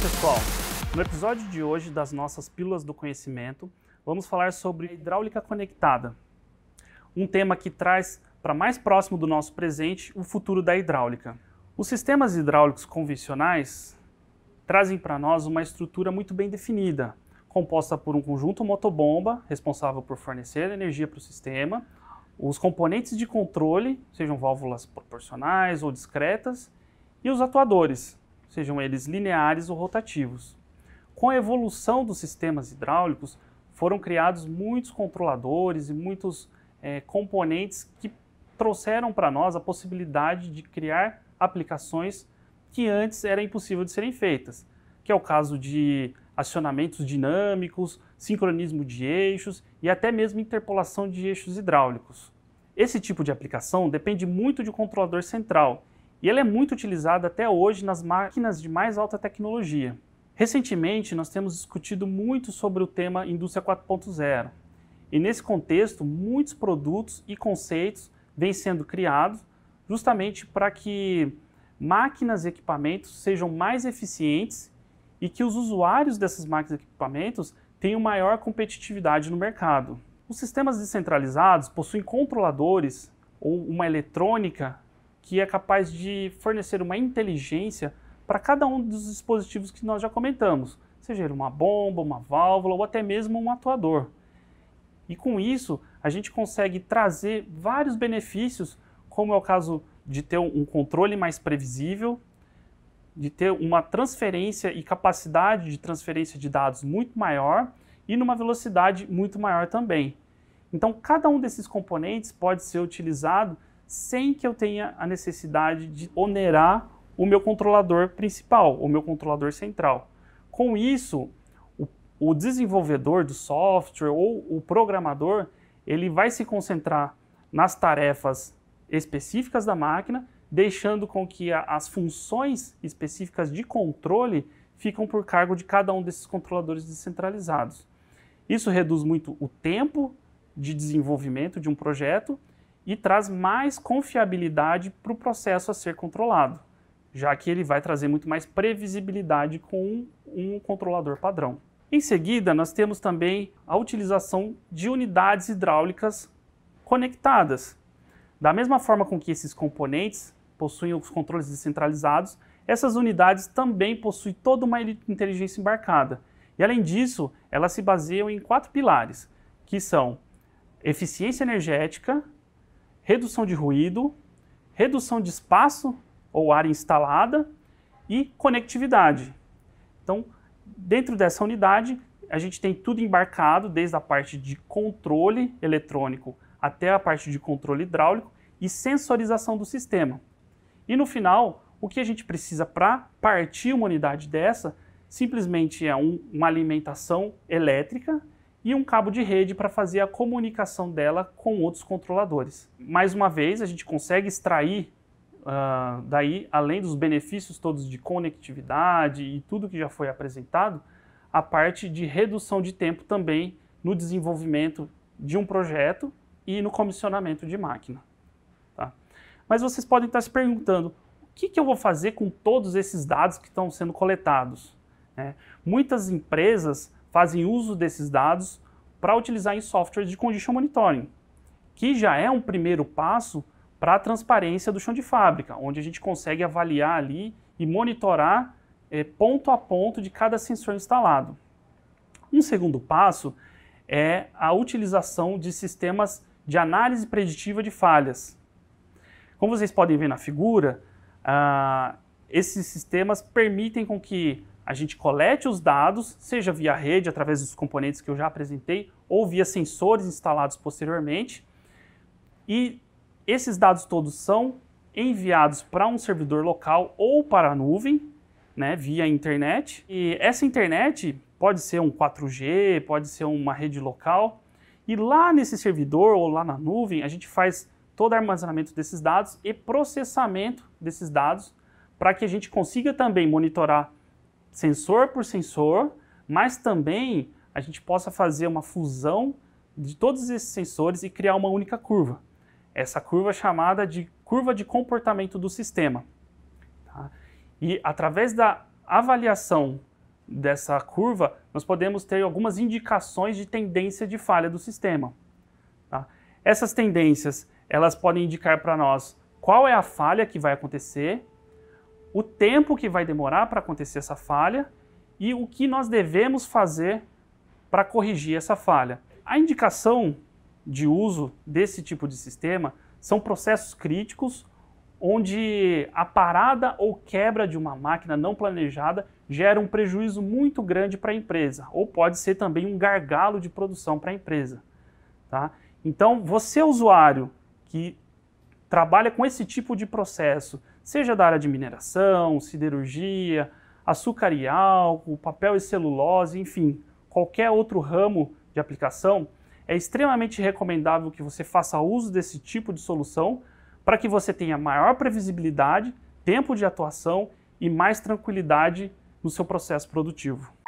pessoal! No episódio de hoje das nossas Pílulas do Conhecimento, vamos falar sobre hidráulica conectada, um tema que traz para mais próximo do nosso presente o futuro da hidráulica. Os sistemas hidráulicos convencionais trazem para nós uma estrutura muito bem definida, composta por um conjunto motobomba, responsável por fornecer energia para o sistema, os componentes de controle, sejam válvulas proporcionais ou discretas, e os atuadores, sejam eles lineares ou rotativos. Com a evolução dos sistemas hidráulicos, foram criados muitos controladores e muitos é, componentes que trouxeram para nós a possibilidade de criar aplicações que antes era impossível de serem feitas, que é o caso de acionamentos dinâmicos, sincronismo de eixos e até mesmo interpolação de eixos hidráulicos. Esse tipo de aplicação depende muito de um controlador central e ela é muito utilizada até hoje nas máquinas de mais alta tecnologia. Recentemente, nós temos discutido muito sobre o tema Indústria 4.0. E nesse contexto, muitos produtos e conceitos vêm sendo criados justamente para que máquinas e equipamentos sejam mais eficientes e que os usuários dessas máquinas e equipamentos tenham maior competitividade no mercado. Os sistemas descentralizados possuem controladores ou uma eletrônica que é capaz de fornecer uma inteligência para cada um dos dispositivos que nós já comentamos, seja uma bomba, uma válvula ou até mesmo um atuador. E com isso, a gente consegue trazer vários benefícios, como é o caso de ter um controle mais previsível, de ter uma transferência e capacidade de transferência de dados muito maior e numa velocidade muito maior também. Então, cada um desses componentes pode ser utilizado sem que eu tenha a necessidade de onerar o meu controlador principal, o meu controlador central. Com isso, o, o desenvolvedor do software ou o programador ele vai se concentrar nas tarefas específicas da máquina, deixando com que a, as funções específicas de controle ficam por cargo de cada um desses controladores descentralizados. Isso reduz muito o tempo de desenvolvimento de um projeto e traz mais confiabilidade para o processo a ser controlado, já que ele vai trazer muito mais previsibilidade com um controlador padrão. Em seguida, nós temos também a utilização de unidades hidráulicas conectadas. Da mesma forma com que esses componentes possuem os controles descentralizados, essas unidades também possuem toda uma inteligência embarcada. E além disso, elas se baseiam em quatro pilares, que são eficiência energética, redução de ruído, redução de espaço ou área instalada e conectividade. Então, dentro dessa unidade, a gente tem tudo embarcado, desde a parte de controle eletrônico até a parte de controle hidráulico e sensorização do sistema. E no final, o que a gente precisa para partir uma unidade dessa simplesmente é um, uma alimentação elétrica e um cabo de rede para fazer a comunicação dela com outros controladores. Mais uma vez, a gente consegue extrair uh, daí, além dos benefícios todos de conectividade e tudo que já foi apresentado, a parte de redução de tempo também no desenvolvimento de um projeto e no comissionamento de máquina. Tá? Mas vocês podem estar se perguntando, o que, que eu vou fazer com todos esses dados que estão sendo coletados? É, muitas empresas fazem uso desses dados para utilizar em softwares de condition monitoring, que já é um primeiro passo para a transparência do chão de fábrica, onde a gente consegue avaliar ali e monitorar é, ponto a ponto de cada sensor instalado. Um segundo passo é a utilização de sistemas de análise preditiva de falhas. Como vocês podem ver na figura, ah, esses sistemas permitem com que a gente colete os dados, seja via rede, através dos componentes que eu já apresentei, ou via sensores instalados posteriormente, e esses dados todos são enviados para um servidor local ou para a nuvem, né, via internet. E essa internet pode ser um 4G, pode ser uma rede local. E lá nesse servidor ou lá na nuvem, a gente faz todo o armazenamento desses dados e processamento desses dados para que a gente consiga também monitorar sensor por sensor, mas também a gente possa fazer uma fusão de todos esses sensores e criar uma única curva. Essa curva é chamada de curva de comportamento do sistema. Tá? E através da avaliação dessa curva, nós podemos ter algumas indicações de tendência de falha do sistema. Tá? Essas tendências, elas podem indicar para nós qual é a falha que vai acontecer o tempo que vai demorar para acontecer essa falha e o que nós devemos fazer para corrigir essa falha. A indicação de uso desse tipo de sistema são processos críticos onde a parada ou quebra de uma máquina não planejada gera um prejuízo muito grande para a empresa, ou pode ser também um gargalo de produção para a empresa. Tá? Então, você usuário que trabalha com esse tipo de processo seja da área de mineração, siderurgia, açúcar e álcool, papel e celulose, enfim, qualquer outro ramo de aplicação, é extremamente recomendável que você faça uso desse tipo de solução para que você tenha maior previsibilidade, tempo de atuação e mais tranquilidade no seu processo produtivo.